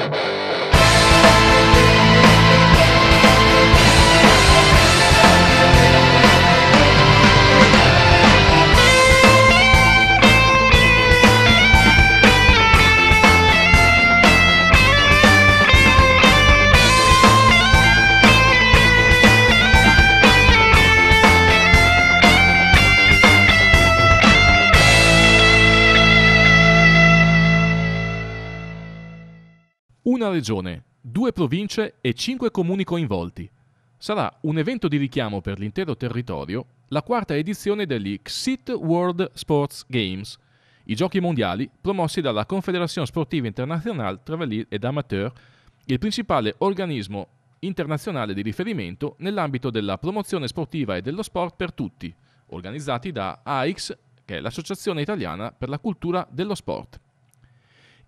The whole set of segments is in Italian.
you una regione, due province e cinque comuni coinvolti. Sarà un evento di richiamo per l'intero territorio, la quarta edizione degli XIT World Sports Games, i giochi mondiali promossi dalla Confederazione Sportiva Internazionale Travalier ed Amateur, il principale organismo internazionale di riferimento nell'ambito della promozione sportiva e dello sport per tutti, organizzati da AIX, che è l'Associazione Italiana per la Cultura dello Sport.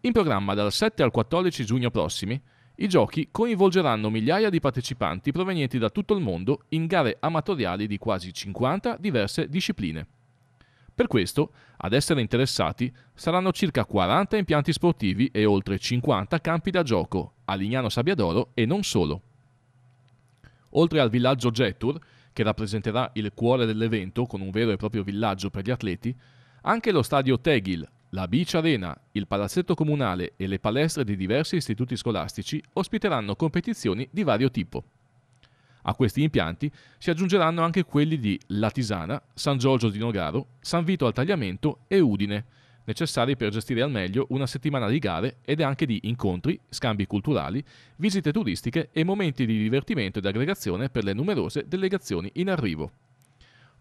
In programma dal 7 al 14 giugno prossimi, i giochi coinvolgeranno migliaia di partecipanti provenienti da tutto il mondo in gare amatoriali di quasi 50 diverse discipline. Per questo, ad essere interessati saranno circa 40 impianti sportivi e oltre 50 campi da gioco a Lignano Sabbiadoro e non solo. Oltre al villaggio Jetur, che rappresenterà il cuore dell'evento con un vero e proprio villaggio per gli atleti, anche lo stadio Tegil la Beach Arena, il palazzetto comunale e le palestre di diversi istituti scolastici ospiteranno competizioni di vario tipo. A questi impianti si aggiungeranno anche quelli di La Tisana, San Giorgio di Nogaro, San Vito al Tagliamento e Udine, necessari per gestire al meglio una settimana di gare ed anche di incontri, scambi culturali, visite turistiche e momenti di divertimento ed aggregazione per le numerose delegazioni in arrivo.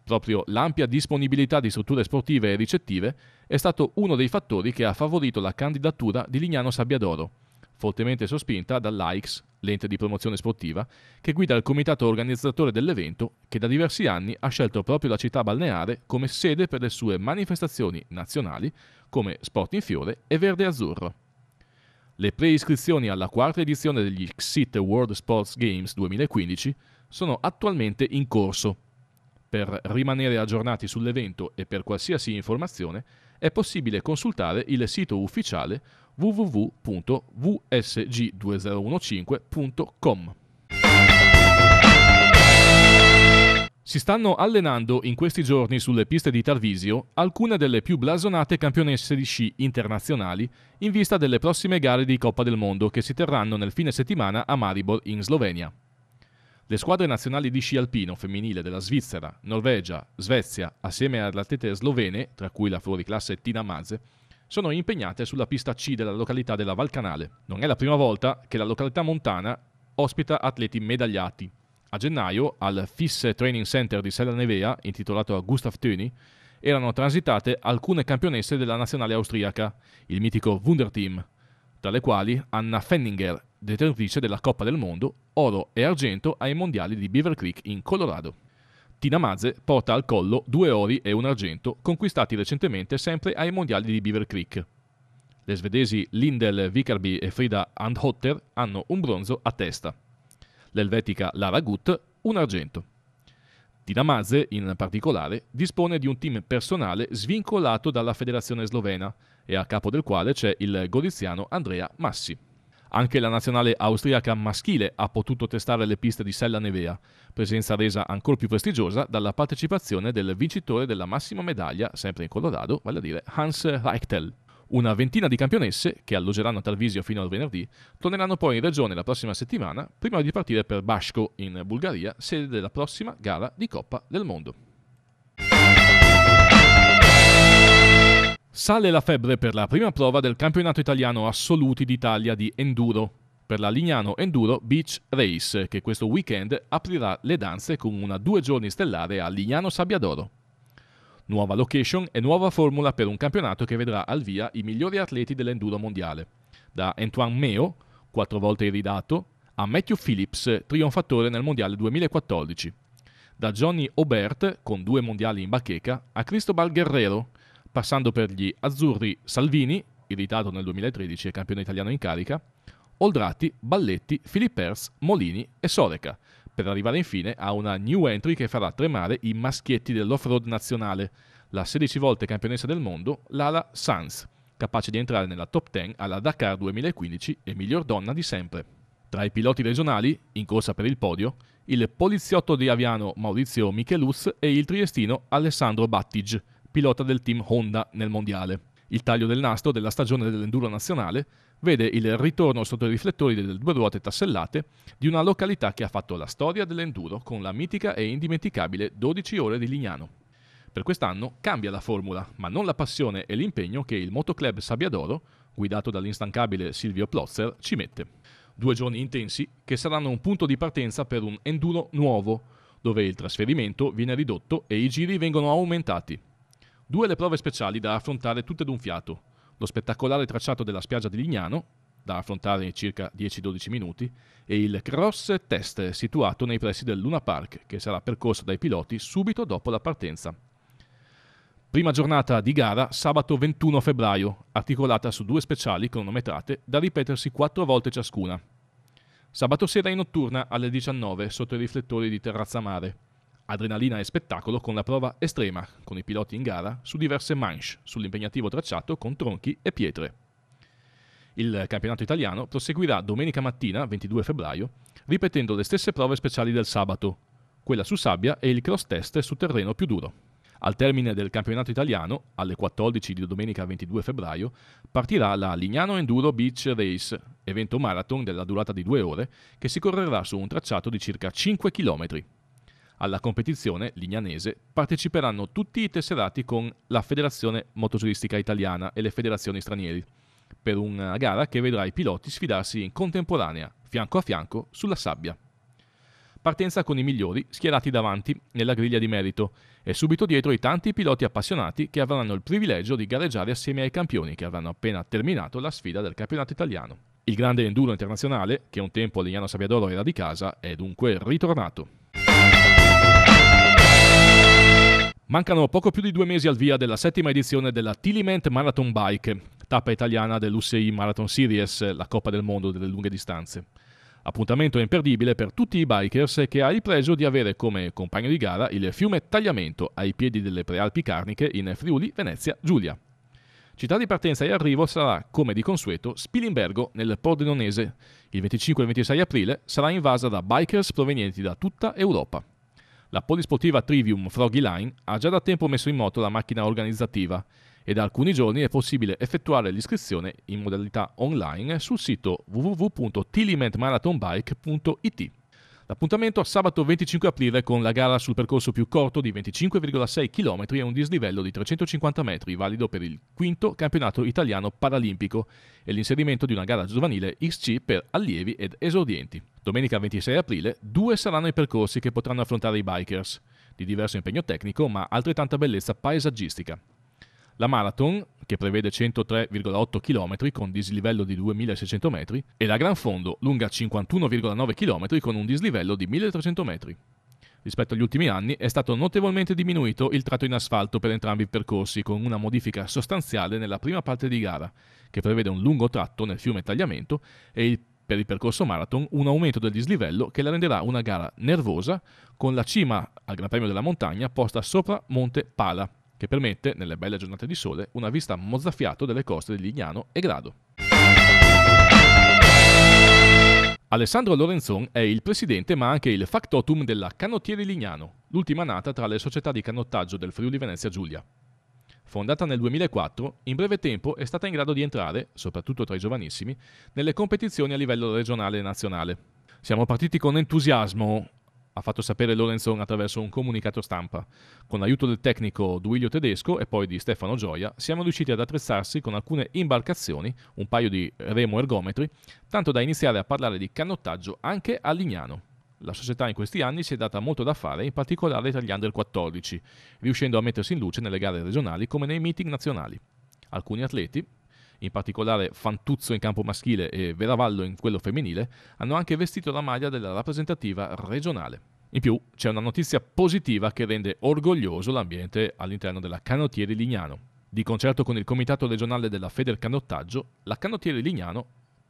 Proprio l'ampia disponibilità di strutture sportive e ricettive è stato uno dei fattori che ha favorito la candidatura di Lignano Sabbiadoro, fortemente sospinta dall'AIX, l'ente di promozione sportiva, che guida il comitato organizzatore dell'evento, che da diversi anni ha scelto proprio la città balneare come sede per le sue manifestazioni nazionali come Sport in Fiore e Verde Azzurro. Le preiscrizioni alla quarta edizione degli XIT World Sports Games 2015 sono attualmente in corso per rimanere aggiornati sull'evento e per qualsiasi informazione è possibile consultare il sito ufficiale www.vsg2015.com. Si stanno allenando in questi giorni sulle piste di Tarvisio alcune delle più blasonate campionesse di sci internazionali in vista delle prossime gare di Coppa del Mondo che si terranno nel fine settimana a Maribor in Slovenia. Le squadre nazionali di sci alpino femminile della Svizzera, Norvegia, Svezia, assieme alle atlete slovene, tra cui la fuoriclasse Tina Maze, sono impegnate sulla pista C della località della Valcanale. Non è la prima volta che la località montana ospita atleti medagliati. A gennaio, al FIS Training Center di Sella Nevea, intitolato a Gustav Töni, erano transitate alcune campionesse della nazionale austriaca, il mitico Wunderteam, tra le quali Anna Fenninger, detentrice della Coppa del Mondo, oro e argento ai mondiali di Beaver Creek in Colorado. Tina Mazze porta al collo due ori e un argento conquistati recentemente sempre ai mondiali di Beaver Creek. Le svedesi Lindel Vikarby e Frida Andhotter hanno un bronzo a testa. L'elvetica Lara Gut un argento. Tina Mazze, in particolare, dispone di un team personale svincolato dalla federazione slovena e a capo del quale c'è il goriziano Andrea Massi. Anche la nazionale austriaca maschile ha potuto testare le piste di Sella Nevea, presenza resa ancora più prestigiosa dalla partecipazione del vincitore della massima medaglia, sempre in Colorado, vale a dire Hans Reichtel. Una ventina di campionesse, che alloggeranno a Talvisio fino al venerdì, torneranno poi in regione la prossima settimana prima di partire per Bashko in Bulgaria, sede della prossima gara di Coppa del Mondo. Sale la febbre per la prima prova del campionato italiano assoluti d'Italia di enduro per la Lignano Enduro Beach Race che questo weekend aprirà le danze con una due giorni stellare a Lignano Sabbiadoro. Nuova location e nuova formula per un campionato che vedrà al via i migliori atleti dell'enduro mondiale, da Antoine Meo, quattro volte iridato, a Matthew Phillips, trionfatore nel Mondiale 2014, da Johnny Aubert, con due mondiali in bacheca, a Cristobal Guerrero, passando per gli azzurri Salvini, irritato nel 2013 e campione italiano in carica, Oldrati, Balletti, Filippers, Molini e Soreca, per arrivare infine a una new entry che farà tremare i maschietti dell'off-road nazionale, la 16 volte campionessa del mondo Lara Sanz, capace di entrare nella top 10 alla Dakar 2015 e miglior donna di sempre. Tra i piloti regionali, in corsa per il podio, il poliziotto di Aviano Maurizio Micheluz e il triestino Alessandro Battige, pilota del team Honda nel mondiale. Il taglio del nastro della stagione dell'enduro nazionale vede il ritorno sotto i riflettori delle due ruote tassellate di una località che ha fatto la storia dell'enduro con la mitica e indimenticabile 12 ore di Lignano. Per quest'anno cambia la formula, ma non la passione e l'impegno che il motoclub Sabbiadoro, guidato dall'instancabile Silvio Plotzer, ci mette. Due giorni intensi che saranno un punto di partenza per un enduro nuovo, dove il trasferimento viene ridotto e i giri vengono aumentati, Due le prove speciali da affrontare tutte d'un fiato. Lo spettacolare tracciato della spiaggia di Lignano, da affrontare in circa 10-12 minuti, e il cross test situato nei pressi del Luna Park, che sarà percorso dai piloti subito dopo la partenza. Prima giornata di gara sabato 21 febbraio, articolata su due speciali cronometrate da ripetersi quattro volte ciascuna. Sabato sera in notturna alle 19 sotto i riflettori di Terrazza Mare, Adrenalina e spettacolo con la prova estrema, con i piloti in gara, su diverse manche, sull'impegnativo tracciato con tronchi e pietre. Il campionato italiano proseguirà domenica mattina, 22 febbraio, ripetendo le stesse prove speciali del sabato, quella su sabbia e il cross test su terreno più duro. Al termine del campionato italiano, alle 14 di domenica 22 febbraio, partirà la Lignano Enduro Beach Race, evento marathon della durata di due ore, che si correrà su un tracciato di circa 5 km. Alla competizione lignanese parteciperanno tutti i tesserati con la Federazione Motociclistica Italiana e le federazioni stranieri, per una gara che vedrà i piloti sfidarsi in contemporanea, fianco a fianco, sulla sabbia. Partenza con i migliori schierati davanti nella griglia di merito e subito dietro i tanti piloti appassionati che avranno il privilegio di gareggiare assieme ai campioni che avranno appena terminato la sfida del campionato italiano. Il grande enduro internazionale, che un tempo Lignano Sabbiadoro era di casa, è dunque ritornato. Mancano poco più di due mesi al via della settima edizione della Tiliment Marathon Bike, tappa italiana dell'UCI Marathon Series, la Coppa del Mondo delle lunghe distanze. Appuntamento imperdibile per tutti i bikers che ha ripreso di avere come compagno di gara il fiume Tagliamento ai piedi delle Prealpi Carniche in Friuli, Venezia, Giulia. Città di partenza e arrivo sarà, come di consueto, Spilimbergo nel Pordenonese. Il 25 e 26 aprile sarà invasa da bikers provenienti da tutta Europa. La polisportiva Trivium Froggy Line ha già da tempo messo in moto la macchina organizzativa e da alcuni giorni è possibile effettuare l'iscrizione in modalità online sul sito www.tilimentmarathonbike.it. L'appuntamento sabato 25 aprile con la gara sul percorso più corto di 25,6 km e un dislivello di 350 metri, valido per il quinto campionato italiano paralimpico e l'inserimento di una gara giovanile XC per allievi ed esordienti. Domenica 26 aprile, due saranno i percorsi che potranno affrontare i bikers, di diverso impegno tecnico ma altrettanta bellezza paesaggistica. La marathon, che prevede 103,8 km con dislivello di 2600 m, e la Gran Fondo, lunga 51,9 km con un dislivello di 1300 m. Rispetto agli ultimi anni è stato notevolmente diminuito il tratto in asfalto per entrambi i percorsi, con una modifica sostanziale nella prima parte di gara, che prevede un lungo tratto nel fiume Tagliamento e il per il percorso marathon un aumento del dislivello che la renderà una gara nervosa con la cima al Gran Premio della Montagna posta sopra Monte Pala, che permette, nelle belle giornate di sole, una vista mozzafiato delle coste di Lignano e Grado. Alessandro Lorenzon è il presidente ma anche il factotum della Canottieri Lignano, l'ultima nata tra le società di canottaggio del Friuli Venezia Giulia. Fondata nel 2004, in breve tempo è stata in grado di entrare, soprattutto tra i giovanissimi, nelle competizioni a livello regionale e nazionale. Siamo partiti con entusiasmo, ha fatto sapere Lorenzo attraverso un comunicato stampa. Con l'aiuto del tecnico Duilio Tedesco e poi di Stefano Gioia, siamo riusciti ad attrezzarsi con alcune imbarcazioni, un paio di remo ergometri, tanto da iniziare a parlare di canottaggio anche a Lignano. La società in questi anni si è data molto da fare, in particolare agli under 14, riuscendo a mettersi in luce nelle gare regionali come nei meeting nazionali. Alcuni atleti, in particolare Fantuzzo in campo maschile e Veravallo in quello femminile, hanno anche vestito la maglia della rappresentativa regionale. In più c'è una notizia positiva che rende orgoglioso l'ambiente all'interno della Canottieri Lignano. Di concerto con il Comitato regionale della Feder Canottaggio, la Canottieri Lignano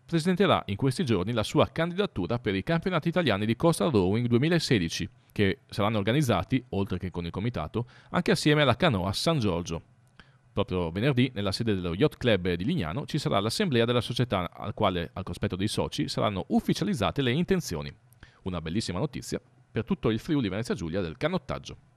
presenterà in questi giorni la sua candidatura per i campionati italiani di Costa Rowing 2016, che saranno organizzati, oltre che con il comitato, anche assieme alla canoa San Giorgio. Proprio venerdì, nella sede dello Yacht Club di Lignano, ci sarà l'assemblea della società, al quale, al cospetto dei soci, saranno ufficializzate le intenzioni. Una bellissima notizia per tutto il Friuli Venezia Giulia del canottaggio.